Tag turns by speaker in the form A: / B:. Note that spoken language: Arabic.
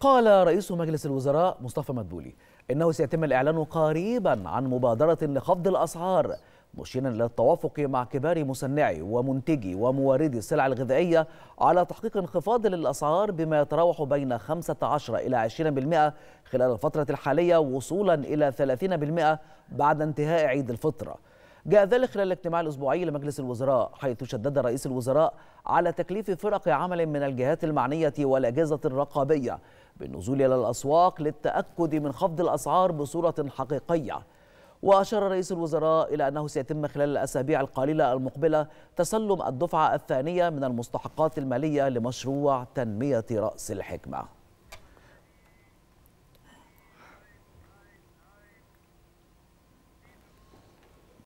A: قال رئيس مجلس الوزراء مصطفى مدبولي انه سيتم الاعلان قريبا عن مبادره لخفض الاسعار مشيرا الى التوافق مع كبار مصنعي ومنتجي وموردي السلع الغذائيه على تحقيق انخفاض للاسعار بما يتراوح بين 15 الى 20% خلال الفتره الحاليه وصولا الى 30% بعد انتهاء عيد الفطر. جاء ذلك خلال الاجتماع الاسبوعي لمجلس الوزراء حيث شدد رئيس الوزراء على تكليف فرق عمل من الجهات المعنيه والاجهزه الرقابيه بالنزول إلى الأسواق للتأكد من خفض الأسعار بصورة حقيقية وأشار رئيس الوزراء إلى أنه سيتم خلال الأسابيع القليلة المقبلة تسلم الدفعة الثانية من المستحقات المالية لمشروع تنمية رأس الحكمة